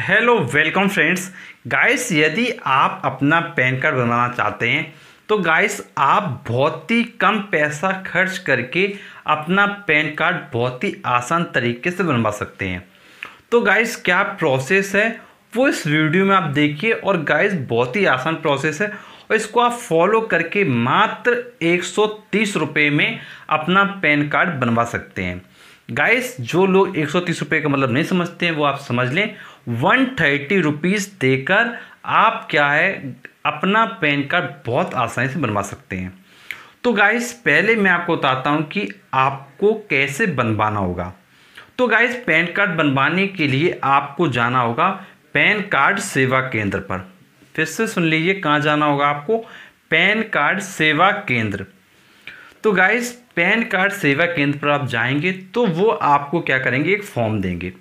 hello welcome friends guys यदि आप अपना पैन कार्ड बनवाना चाहते हैं तो गाइस आप बहुत ही कम पैसा खर्च करके अपना पैन कार्ड बहुत ही आसान तरीके से बनवा सकते हैं तो गाइस क्या प्रोसेस है वो इस वीडियो में आप देखिए और गाइस बहुत ही आसान प्रोसेस है और इसको आप फॉलो करके मात्र एक सौ में अपना पैन कार्ड बनवा सकते हैं गाइस जो लोग एक सौ तीस रुपये का मतलब नहीं समझते हैं वो आप समझ लें वन थर्टी रुपीज़ देकर आप क्या है अपना पैन कार्ड बहुत आसानी से बनवा सकते हैं तो गाइस पहले मैं आपको बताता हूँ कि आपको कैसे बनवाना होगा तो गाइस पैन कार्ड बनवाने के लिए आपको जाना होगा पैन कार्ड सेवा केंद्र पर फिर से सुन लीजिए कहाँ जाना होगा आपको पैन कार्ड सेवा केंद्र तो गाइस पैन कार्ड सेवा केंद्र पर आप जाएंगे तो वो आपको क्या करेंगे एक फॉर्म देंगे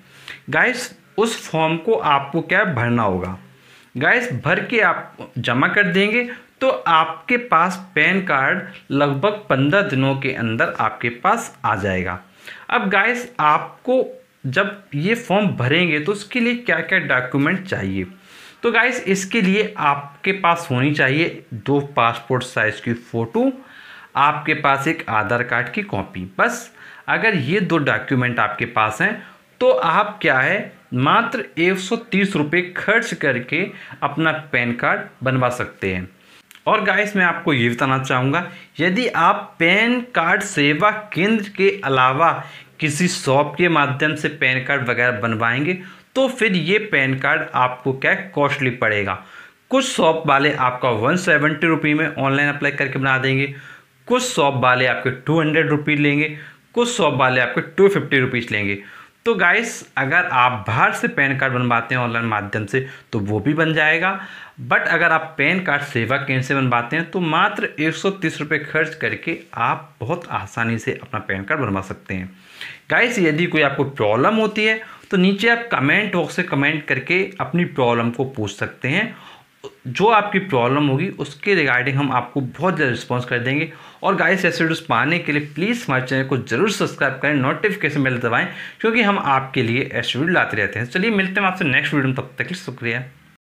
गाइस उस फॉर्म को आपको क्या भरना होगा गाइस भर के आप जमा कर देंगे तो आपके पास पैन कार्ड लगभग पंद्रह दिनों के अंदर आपके पास आ जाएगा अब गाइस आपको जब ये फॉर्म भरेंगे तो उसके लिए क्या क्या डॉक्यूमेंट चाहिए तो गाइस इसके लिए आपके पास होनी चाहिए दो पासपोर्ट साइज़ की फ़ोटो आपके पास एक आधार कार्ड की कॉपी बस अगर ये दो डॉक्यूमेंट आपके पास हैं तो आप क्या है मात्र एक सौ खर्च करके अपना पैन कार्ड बनवा सकते हैं और गाइस मैं आपको ये बताना चाहूँगा यदि आप पैन कार्ड सेवा केंद्र के अलावा किसी शॉप के माध्यम से पैन कार्ड वगैरह बनवाएंगे तो फिर ये पैन कार्ड आपको क्या कॉस्टली पड़ेगा कुछ शॉप वाले आपका वन सेवेंटी रुपी में ऑनलाइन अप्लाई करके बना देंगे कुछ शॉप वाले आपके टू हंड्रेड रुपीज़ लेंगे कुछ शॉप वाले आपके टू फिफ्टी रुपीज़ लेंगे तो गाइस अगर आप बाहर से पैन कार्ड बनवाते हैं ऑनलाइन माध्यम से तो वो भी बन जाएगा बट अगर आप पैन कार्ड सेवा केंद्र से बनवाते हैं तो मात्र एक सौ खर्च करके आप बहुत आसानी से अपना पैन कार्ड बनवा सकते हैं गाइस यदि कोई आपको प्रॉब्लम होती है तो नीचे आप कमेंट बॉक्स से कमेंट करके अपनी प्रॉब्लम को पूछ सकते हैं जो आपकी प्रॉब्लम होगी उसके रिगार्डिंग हम आपको बहुत ज़्यादा रिस्पॉन्स कर देंगे और गाइस ऐसे वीडियोस पाने के लिए प्लीज़ हमारे चैनल को जरूर सब्सक्राइब करें नोटिफिकेशन बेल दबाएं क्योंकि हम आपके लिए ऐसे वीडियो लाते रहते हैं चलिए मिलते हैं आपसे नेक्स्ट वीडियो में तब तक के शुक्रिया